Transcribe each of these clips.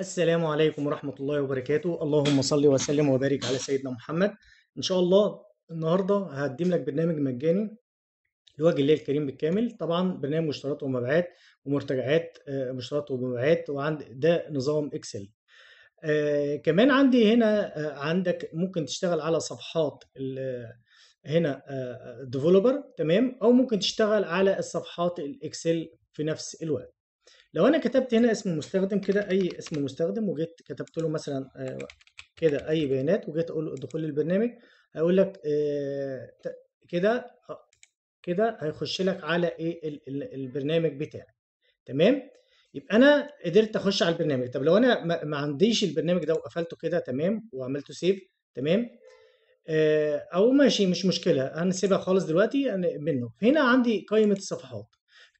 السلام عليكم ورحمة الله وبركاته اللهم صل وسلم وبارك على سيدنا محمد إن شاء الله النهاردة هقدم لك برنامج مجاني لوجه الله الكريم بالكامل طبعا برنامج مشتريات ومبيعات ومرتجعات آه، مشتريات ومبيعات وعند ده نظام اكسل آه كمان عندي هنا آه عندك ممكن تشتغل على صفحات آه، هنا ديفلوبر آه، تمام او ممكن تشتغل على الصفحات الاكسل في نفس الوقت لو انا كتبت هنا اسم مستخدم كده اي اسم مستخدم وجيت كتبت له مثلا آه، كده اي بيانات وجيت اقول له ادخل للبرنامج هيقول لك آه، كده آه، كده هيخش لك على ايه البرنامج بتاعي تمام يبقى انا قدرت اخش على البرنامج طب لو انا ما عنديش البرنامج ده وقفلته كده تمام وعملته سيف تمام او ماشي مش مشكله هنسيبها خالص دلوقتي يعني منه هنا عندي قائمه الصفحات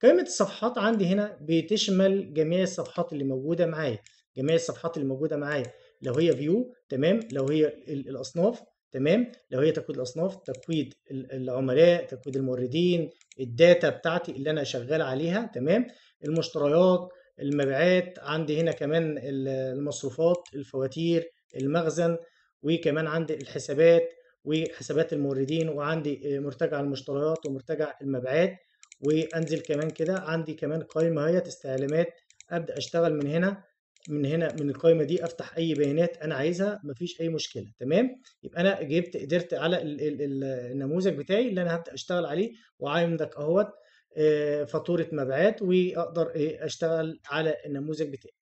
قائمة الصفحات عندي هنا بتشمل جميع الصفحات اللي موجودة معايا جميع الصفحات اللي موجودة معايا لو هي فيو تمام لو هي الأصناف تمام لو هي تكويد الأصناف تكويد العملاء تكويد الموردين الداتا بتاعتي اللي أنا شغال عليها تمام المشتريات المبيعات عندي هنا كمان المصروفات الفواتير المخزن وكمان عندي الحسابات وحسابات الموردين وعندي مرتجع المشتريات ومرتجع المبيعات وانزل كمان كده عندي كمان قائمه هي استعلامات ابدا اشتغل من هنا من هنا من القائمه دي افتح اي بيانات انا عايزها مفيش اي مشكله تمام يبقى انا جبت قدرت على النموذج بتاعي اللي انا هبدا اشتغل عليه وعندك اهوت آه، فاتوره مبيعات واقدر آه، اشتغل على النموذج بتاعي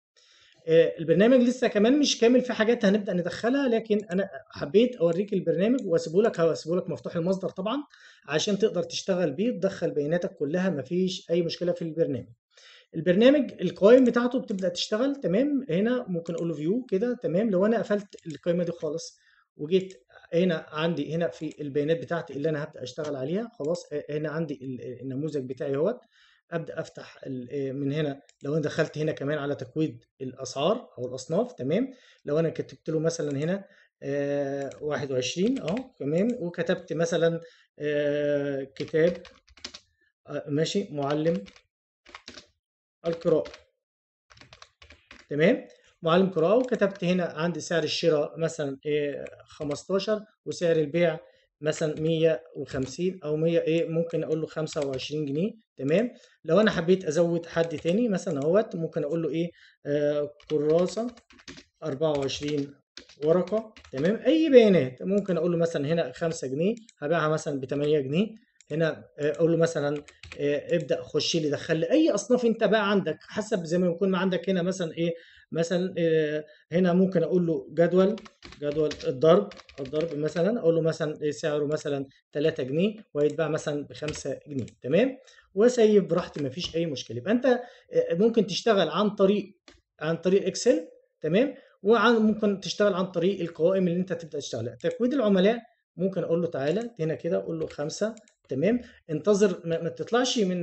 آه، البرنامج لسه كمان مش كامل في حاجات هنبدا ندخلها لكن انا حبيت اوريك البرنامج واسيبه لك هسيبه لك مفتوح المصدر طبعا عشان تقدر تشتغل بيه تدخل بياناتك كلها مفيش اي مشكله في البرنامج البرنامج القوائم بتاعته بتبدا تشتغل تمام هنا ممكن اقول له فيو كده تمام لو انا قفلت القائمه دي خالص وجيت هنا عندي هنا في البيانات بتاعتي اللي انا هبدا اشتغل عليها خلاص هنا عندي النموذج بتاعي اهوت ابدا افتح آه، من هنا لو انا دخلت هنا كمان على تكويد الاسعار او الاصناف تمام لو انا كتبت له مثلا هنا 21 اه تمام وكتبت مثلا آه، كتاب آه، ماشي معلم القراءة تمام معلم قراءة وكتبت هنا عندي سعر الشراء مثلا 15 وسعر البيع مثلا 150 او 100 ايه ممكن اقول له 25 جنيه تمام لو انا حبيت ازود حد تاني مثلا اهوت ممكن اقول له ايه آه كراسه 24 ورقه تمام اي بيانات ممكن اقول له مثلا هنا 5 جنيه هبيعها مثلا ب 8 جنيه هنا آه، اقول له مثلا آه، ابدا خش لي دخل لي اي اصناف انت بقى عندك حسب زي ما يكون عندك هنا مثلا ايه مثلا آه، هنا ممكن اقول له جدول جدول الضرب الضرب مثلا اقول له مثلا سعره مثلا 3 جنيه ويتباع مثلا ب 5 جنيه تمام وسيب براحتي ما فيش اي مشكله يبقى انت آه، ممكن تشتغل عن طريق عن طريق اكسل تمام وعن ممكن تشتغل عن طريق القوائم اللي انت تبدا تشتغلها تكويد العملاء ممكن اقول له تعالى هنا كده اقول له 5 تمام انتظر ما تطلعش من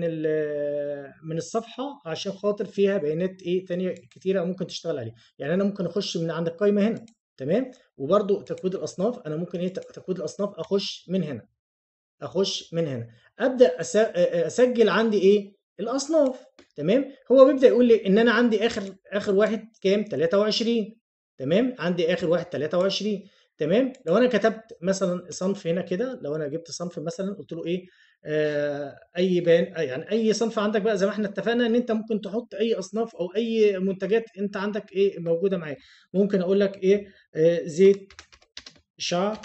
من الصفحه عشان خاطر فيها بيانات ايه تانية كتيره ممكن تشتغل عليها يعني انا ممكن اخش من عند القائمه هنا تمام وبرده تكويد الاصناف انا ممكن ايه تكويد الاصناف اخش من هنا اخش من هنا ابدا اسجل عندي ايه الاصناف تمام هو بيبدا يقول لي ان انا عندي اخر اخر واحد كام 23 تمام عندي اخر واحد 23 تمام لو انا كتبت مثلا صنف هنا كده لو انا جبت صنف مثلا قلت له ايه آه اي بان آه، يعني اي صنف عندك بقى زي ما احنا اتفقنا ان انت ممكن تحط اي اصناف او اي منتجات انت عندك ايه موجوده معايا ممكن اقول لك ايه آه زيت شعر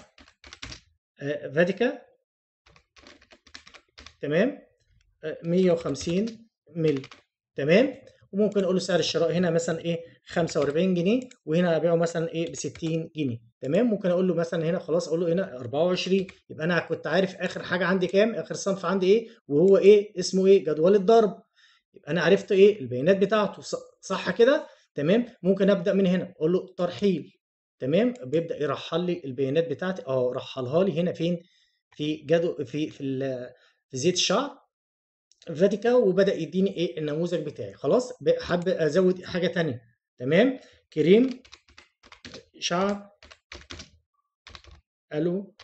آه فاتيكا تمام آه 150 مل تمام وممكن اقول له سعر الشراء هنا مثلا ايه 45 جنيه وهنا ابيعه مثلا ايه ب 60 جنيه تمام ممكن اقول له مثلا هنا خلاص اقول له هنا 24 يبقى انا كنت عارف اخر حاجه عندي كام اخر صنف عندي ايه وهو ايه اسمه ايه جدول الضرب يبقى انا عرفت ايه البيانات بتاعته صح كده تمام ممكن ابدا من هنا اقول له ترحيل تمام بيبدا يرحل لي البيانات بتاعتي اه رحلها لي هنا فين في جدول في في, في زيت الشعر فاتيكا وبدا يديني ايه النموذج بتاعي خلاص حب ازود حاجه ثانيه تمام كريم شعر الو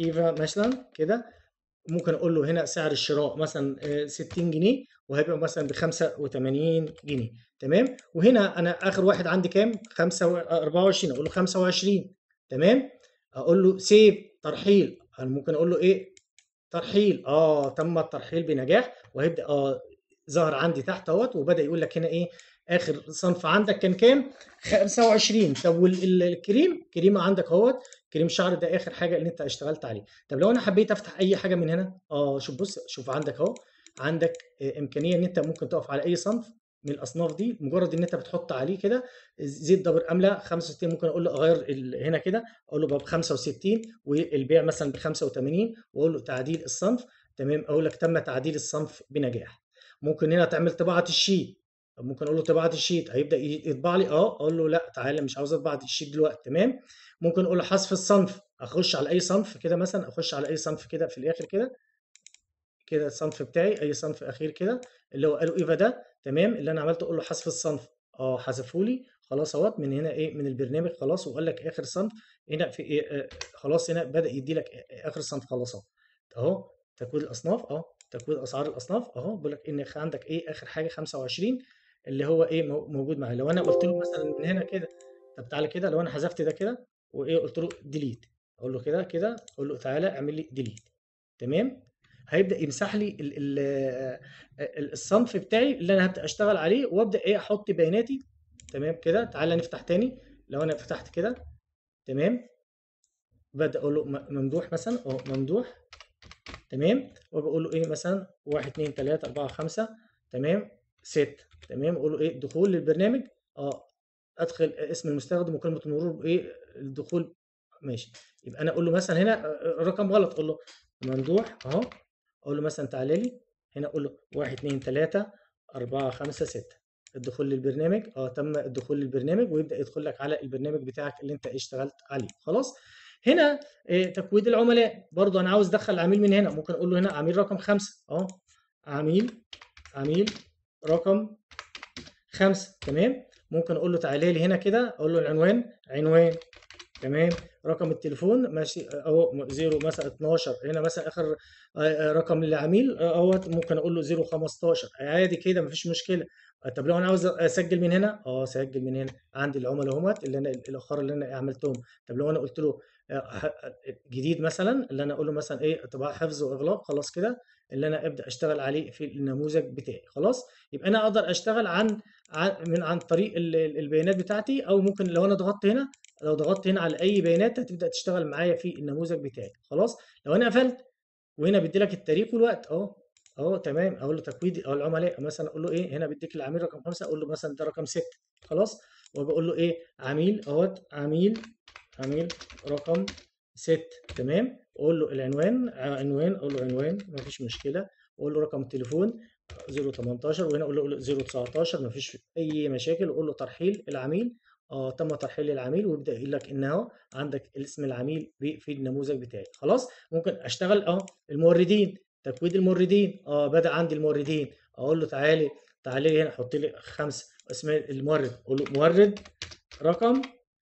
ايفا مثلا كده ممكن اقول له هنا سعر الشراء مثلا 60 آه، جنيه وهيبقى مثلا ب 85 جنيه تمام وهنا انا اخر واحد عندي كام 24 آه، اقول له 25 تمام اقول له سيب ترحيل انا ممكن اقول له ايه ترحيل اه تم الترحيل بنجاح وهيبدا اه ظهر عندي تحت اهوت وبدا يقول لك هنا ايه اخر صنف عندك كان كام 25 طب والكريم كريم عندك اهوت كريم شعر ده اخر حاجه اللي انت اشتغلت عليه طب لو انا حبيت افتح اي حاجه من هنا اه شوف بص شوف عندك اهو عندك آه، امكانيه ان انت ممكن تقف على اي صنف من الاصناف دي مجرد ان انت بتحط عليه كده زيت دبر املا 65 ممكن اقول له اغير هنا كده اقول له ب 65 والبيع مثلا ب 85 واقول له تعديل الصنف تمام اقول لك تم تعديل الصنف بنجاح ممكن هنا تعمل طباعه الشيت طب ممكن اقول له طباعه الشيت هيبدا يطبع لي اه اقول له لا تعالى مش عاوز اطبع الشيت دلوقتي تمام ممكن اقول له حذف الصنف اخش على اي صنف كده مثلا اخش على اي صنف كده في الاخر كده كده الصنف بتاعي اي صنف اخير كده اللي هو قالوا ايفا ده تمام اللي انا عملته اقول له حذف الصنف اه حذفه لي خلاص اهوت من هنا ايه من البرنامج خلاص وقال لك اخر صنف هنا في إيه آه خلاص هنا بدا يدي لك اخر صنف خلاص اهو اهو تكوين الاصناف اهو تكوين اسعار الاصناف اهو بيقول لك ان عندك ايه اخر حاجه 25 اللي هو ايه موجود معايا لو انا قلت له مثلا من هنا كده طب تعالى كده لو انا حذفت ده كده وايه قلت له ديليت اقول له كده كده اقول له تعالى اعمل لي ديليت تمام هيبدا يمسح لي الصنف بتاعي اللي انا هبدا اشتغل عليه وابدا ايه احط بياناتي تمام كده تعالى نفتح تاني لو انا فتحت كده تمام ببدا اقول له ممدوح مثلا اهو ممدوح تمام وبقول له ايه مثلا 1 2 3 4 5 تمام 6 تمام اقول له ايه دخول للبرنامج اه ادخل اسم المستخدم وكلمه المرور ايه الدخول ماشي يبقى انا اقول له مثلا هنا آه، آه، رقم غلط اقول له ممدوح اهو اقول له مثلا تعالى لي هنا اقول له 1 2 3 4 5 6 الدخول للبرنامج اه تم الدخول للبرنامج ويبدا يدخل لك على البرنامج بتاعك اللي انت اشتغلت عليه خلاص هنا إيه تكويد العملاء برضو انا عاوز ادخل عميل من هنا ممكن اقول له هنا عميل رقم خمسة اهو عميل عميل رقم خمسة تمام ممكن اقول له تعالى لي هنا كده اقول له العنوان عنوان تمام رقم التليفون ماشي اهو زيرو مثلا 12 هنا مثلا اخر آه، رقم للعميل آه، اهوت ممكن اقول له زيرو 15 آه، عادي كده مفيش مشكله طب لو انا عاوز اسجل من هنا اه سجل من هنا عندي العملاء اهوت اللي انا الاخر اللي انا عملتهم طب لو انا قلت له آه، آه، جديد مثلا اللي انا اقول له مثلا ايه طب حفظ واغلاق خلاص كده اللي انا ابدا اشتغل عليه في النموذج بتاعي خلاص يبقى انا اقدر اشتغل عن من عن طريق البيانات بتاعتي او ممكن لو انا ضغطت هنا لو ضغطت هنا على اي بيانات هتبدا تشتغل معايا في النموذج بتاعي خلاص لو انا قفلت وهنا بيدي لك التاريخ والوقت اهو اهو تمام اقول له تكويد او العملاء مثلا اقول له ايه هنا بيديك العميل رقم خمسه اقول له مثلا ده رقم سته خلاص وبقول له ايه عميل اهوت عميل عميل رقم ست تمام اقول له العنوان آه، عنوان اقول له عنوان مفيش مشكله اقول له رقم التليفون 018 وهنا اقول له 019 مفيش اي مشاكل اقول له ترحيل العميل اه تم ترحيل العميل ويبدا يقول لك ان اهو عندك اسم العميل في النموذج بتاعي خلاص ممكن اشتغل اه الموردين تكويد الموردين اه بدا عندي الموردين اقول له تعالي تعالي هنا حط لي خمسه اسم المورد اقول له مورد رقم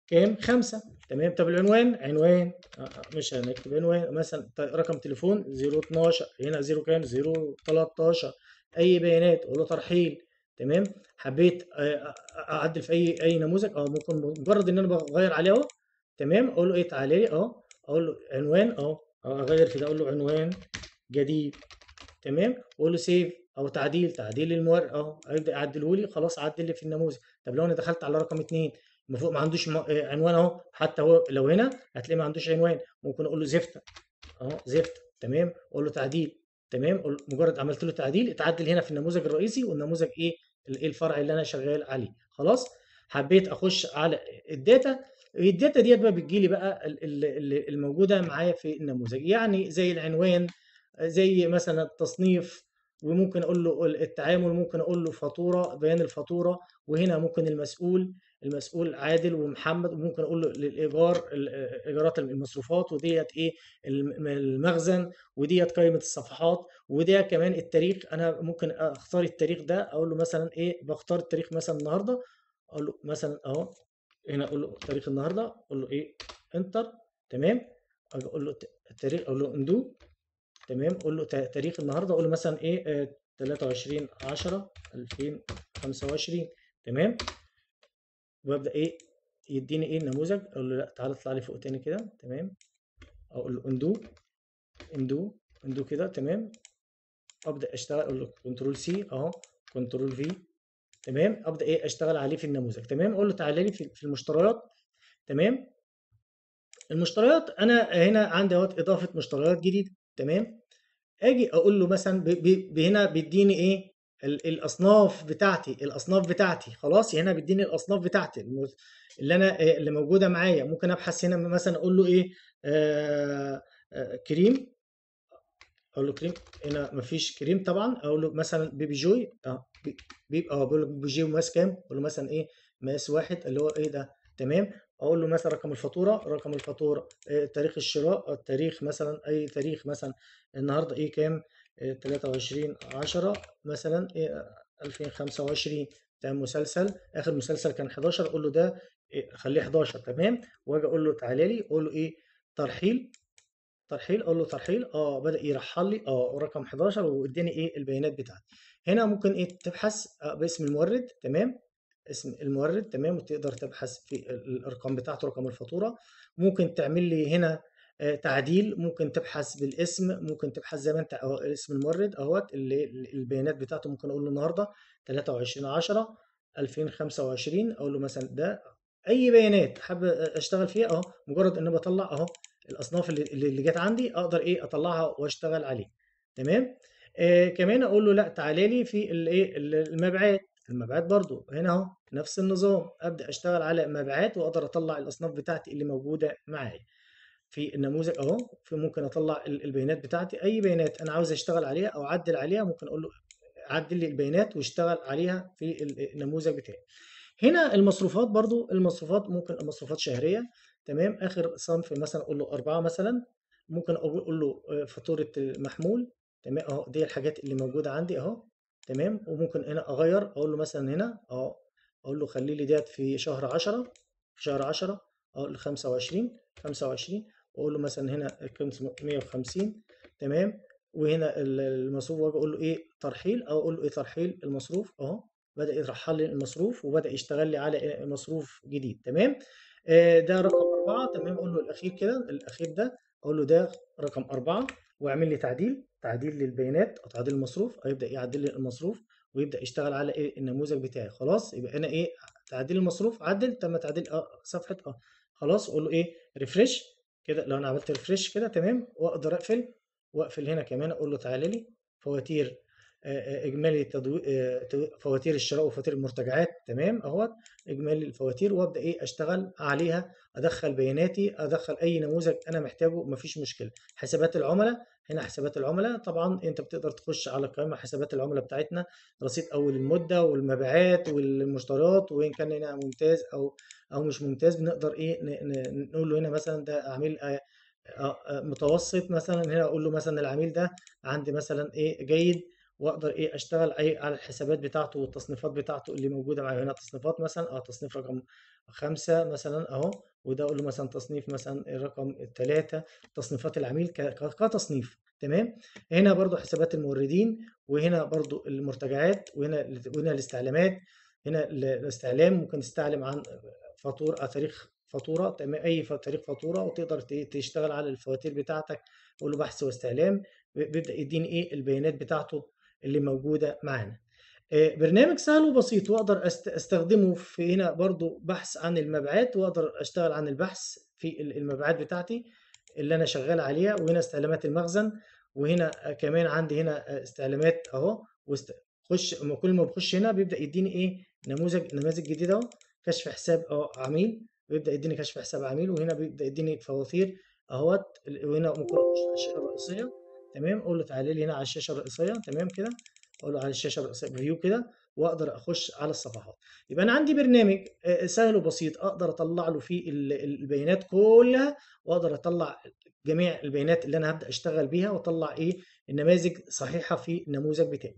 كام خمسه تمام طب العنوان عنوان آه، آه، مش هنكتب عنوان مثلا رقم تليفون 012 هنا 0 كام 013 اي بيانات اقول له ترحيل تمام حبيت آه، اعدل في اي اي نموذج اه ممكن مجرد ان انا بغير عليه اهو تمام اقول له ايه تعالى لي اه اقول له عنوان اه اغير كده اقول له عنوان جديد تمام اقول له سيف او تعديل تعديل المورد اه ابدا اعدله لي خلاص عدل لي في النموذج طب لو انا دخلت على رقم 2 فوق ما عندوش آه، عنوان اهو حتى هو لو هنا هتلاقيه ما عندوش عنوان ممكن اقول له زفته اهو زفته تمام اقول له تعديل تمام مجرد عملت له تعديل اتعدل هنا في النموذج الرئيسي والنموذج ايه،, ايه الفرع اللي انا شغال عليه خلاص حبيت اخش على الداتا الداتا ديت بقى بتجي لي بقى الموجوده معايا في النموذج يعني زي العنوان زي مثلا التصنيف وممكن اقول له التعامل ممكن اقول له فاتوره بيان الفاتوره وهنا ممكن المسؤول المسؤول عادل ومحمد وممكن اقول له للايجار ايجارات المصروفات وديت ايه المخزن وديت قائمه الصفحات وده كمان التاريخ انا ممكن اختار التاريخ ده اقول له مثلا ايه بختار التاريخ مثلا النهارده اقول له مثلا اهو هنا اقول له تاريخ النهارده اقول له ايه انتر تمام اقول له التاريخ اقول له اندو تمام اقول له تاريخ النهارده اقول له مثلا ايه 23 10 2025 تمام وابدا ايه يديني ايه النموذج اقول له لا تعالى اطلع لي فوق تاني كده تمام اقول له اندو اندو اندو كده تمام ابدا اشتغل اقول له كنترول سي اهو كنترول في تمام ابدا ايه اشتغل عليه في النموذج تمام اقول له تعالى لي في المشتريات تمام المشتريات انا هنا عندي اهوت اضافه مشتريات جديده تمام اجي اقول له مثلا بهنا هنا بيديني ايه الاصناف بتاعتي الاصناف بتاعتي خلاص هنا بيديني الاصناف بتاعتي اللي انا آه، اللي موجوده معايا ممكن ابحث هنا مثلا اقول له ايه آه آه كريم اقول له كريم هنا مفيش كريم طبعا اقول له مثلا بيبي جوي اه بيبقى اه بقول له بيبي جوي ماس كام اقول له مثلا ايه ماس واحد اللي هو ايه ده تمام اقول له مثلا رقم الفاتوره رقم الفاتوره آه تاريخ الشراء التاريخ مثلا اي تاريخ مثلا النهارده ايه كام 23 10 مثلا 2025 ده إيه، مسلسل آخر مسلسل كان 11 أقول له ده إيه، خليه 11 تمام وأجي أقول له تعالى لي أقول له إيه ترحيل ترحيل اقول له ترحيل اه بدا يرحل لي اه رقم 11 واداني ايه البيانات بتاعتي هنا ممكن ايه تبحث آه، باسم المورد تمام اسم المورد تمام وتقدر تبحث في الارقام بتاعته رقم الفاتوره ممكن تعمل لي هنا آه، تعديل ممكن تبحث بالاسم ممكن تبحث زي ما انت أهو اسم المورد اهوت اللي البيانات بتاعته ممكن اقول له النهارده 23 10 2025 اقول له مثلا ده اي بيانات حابب اشتغل فيها اهو مجرد ان بطلع اهو الاصناف اللي اللي جت عندي اقدر ايه اطلعها واشتغل عليه تمام آه كمان اقول له لا تعالى لي في الايه المبيعات المبيعات برضو هنا اهو نفس النظام ابدا اشتغل على مبيعات واقدر اطلع الاصناف بتاعتي اللي موجوده معايا في النموذج اهو ممكن اطلع البيانات بتاعتي اي بيانات انا عاوز اشتغل عليها او اعدل عليها ممكن اقول له عدل لي البيانات واشتغل عليها في النموذج بتاعي هنا المصروفات برضو المصروفات ممكن المصروفات شهريه تمام اخر صنف مثلا اقول له أربعة مثلا ممكن اقول له آه، فاتوره المحمول تمام اهو دي الحاجات اللي موجوده عندي اهو تمام وممكن هنا اغير اقول له مثلا هنا اهو اقول له خلي لي ديت في شهر 10 في شهر 10 اقول له 25 25 واقول له مثلا هنا قيمته 150 تمام وهنا المصروف اقول له ايه ترحيل او اقول له ايه ترحيل المصروف اهو بدا يرحل لي المصروف وبدا يشتغل لي على مصروف جديد تمام آه ده رقم أربعة تمام أقول له الأخير كده الأخير ده أقول له ده رقم أربعة وأعمل لي تعديل تعديل للبيانات أو تعديل المصروف هيبدأ يعدل لي المصروف ويبدأ يشتغل على إيه النموذج بتاعي خلاص يبقى أنا إيه تعديل المصروف عدل تم تعديل آه، صفحة أه خلاص أقول له إيه ريفرش كده لو انا عملت ريفرش كده تمام واقدر اقفل واقفل هنا كمان اقول له تعالى لي فواتير آه، آه، اجمالي تدو... آه، فواتير الشراء وفواتير المرتجعات تمام اهوت اجمالي الفواتير وابدا ايه اشتغل عليها ادخل بياناتي ادخل اي نموذج انا محتاجه مفيش مشكله حسابات العملاء هنا حسابات العملاء طبعا انت بتقدر تخش على قائمه حسابات العملاء بتاعتنا رصيد اول المده والمبيعات والمشتريات وان كان هنا ممتاز او او مش ممتاز بنقدر ايه نقول له هنا مثلا ده عميل آه، آه، آه، متوسط مثلا هنا اقول له مثلا العميل ده عندي مثلا ايه جيد واقدر ايه اشتغل اي على الحسابات بتاعته والتصنيفات بتاعته اللي موجوده معايا هنا تصنيفات مثلا اه تصنيف رقم خمسة مثلا اهو وده اقول له مثلا تصنيف مثلا الرقم ثلاثة تصنيفات العميل كتصنيف تمام هنا برضو حسابات الموردين وهنا برضو المرتجعات وهنا وهنا الاستعلامات هنا الاستعلام ممكن تستعلم عن فاتوره آه، تاريخ فاتوره تمام اي تاريخ فاتوره وتقدر تشتغل على الفواتير بتاعتك اقول له بحث واستعلام بيبدا يديني ايه البيانات بتاعته اللي موجوده معانا برنامج سهل وبسيط واقدر استخدمه في هنا برضو بحث عن المبيعات واقدر اشتغل عن البحث في المبيعات بتاعتي اللي انا شغال عليها وهنا استعلامات المخزن وهنا كمان عندي هنا استعلامات اهو وخش كل ما بخش هنا بيبدا يديني ايه نموذج نماذج جديده اهو كشف حساب اهو عميل بيبدا يديني كشف حساب عميل وهنا بيبدا يديني فواتير اهوت وهنا ممكن اخش الاشياء الرئيسيه تمام اقول له تعالى لي هنا على الشاشه الرئيسيه تمام كده اقول له على الشاشه الرئيسيه فيو كده واقدر اخش على الصفحات يبقى انا عندي برنامج آه، آه، سهل وبسيط اقدر اطلع له فيه البيانات كلها واقدر اطلع جميع البيانات اللي انا هبدا اشتغل بيها واطلع ايه النماذج صحيحه في النموذج بتاعي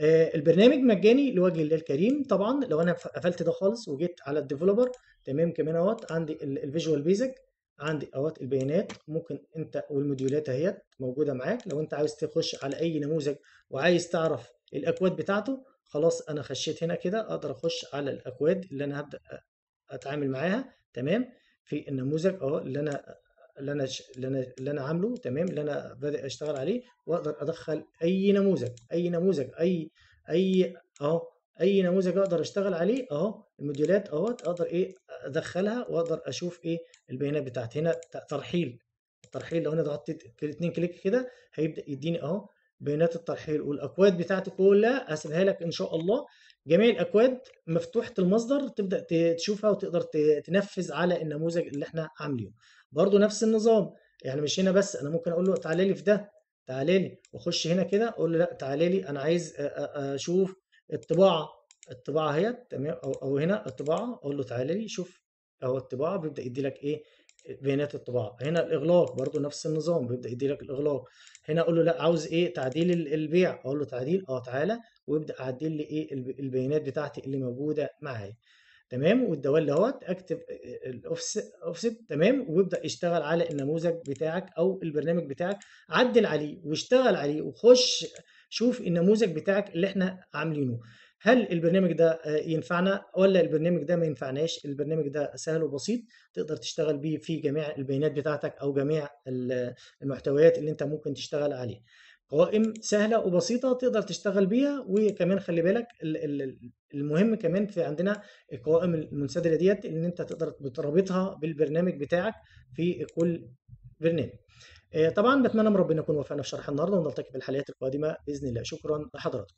آه، البرنامج مجاني لوجه الله الكريم طبعا لو انا قفلت ده خالص وجيت على الديفلوبر تمام كمان اهوت عندي الفيجوال بيزك عندي اهوت البيانات ممكن انت والموديولات اهيت موجوده معاك لو انت عايز تخش على اي نموذج وعايز تعرف الاكواد بتاعته خلاص انا خشيت هنا كده اقدر اخش على الاكواد اللي انا هبدا اتعامل معاها تمام في النموذج اهو اللي انا اللي انا اللي انا اللي انا عامله تمام اللي انا بادئ اشتغل عليه واقدر ادخل اي نموذج اي نموذج اي اي اهو اي نموذج اقدر اشتغل عليه اهو الموديولات اهوت اقدر ايه ادخلها واقدر اشوف ايه البيانات بتاعت هنا ترحيل الترحيل لو انا ضغطت اتنين كليك كده هيبدا يديني اهو بيانات الترحيل والاكواد بتاعتي كلها هسيبها لك ان شاء الله جميع الاكواد مفتوحه المصدر تبدا تشوفها وتقدر تنفذ على النموذج اللي احنا عاملينه برضو نفس النظام يعني مش هنا بس انا ممكن اقول له تعالى لي في ده تعالى لي واخش هنا كده اقول له لا تعالى لي انا عايز اشوف الطباعه الطباعه اهيت تمام او او هنا الطباعه اقول له تعالى لي شوف اهو الطباعه بيبدا يدي لك ايه بيانات الطباعه هنا الاغلاق برضو نفس النظام بيبدا يدي لك الاغلاق هنا اقول له لا عاوز ايه تعديل البيع اقول له تعديل اه تعالى ويبدا يعدل لي ايه البيانات بتاعتي اللي موجوده معايا تمام والدوال اهوت اكتب آه، آه، الاوفست تمام ويبدا يشتغل على النموذج بتاعك او البرنامج بتاعك عدل عليه واشتغل عليه وخش شوف النموذج بتاعك اللي احنا عاملينه هل البرنامج ده آه، ينفعنا ولا البرنامج ده ما ينفعناش البرنامج ده سهل وبسيط تقدر تشتغل بيه في جميع البيانات بتاعتك او جميع المحتويات اللي انت ممكن تشتغل عليه قوائم سهله وبسيطه تقدر تشتغل بيها وكمان خلي بالك المهم كمان في عندنا القوائم المنسدله ديت ان انت تقدر تربطها بالبرنامج بتاعك في كل برنامج آه، طبعا بتمنى من ربنا يكون وفقنا في شرح النهارده ونلتقي في الحلقات القادمه باذن الله شكرا لحضراتكم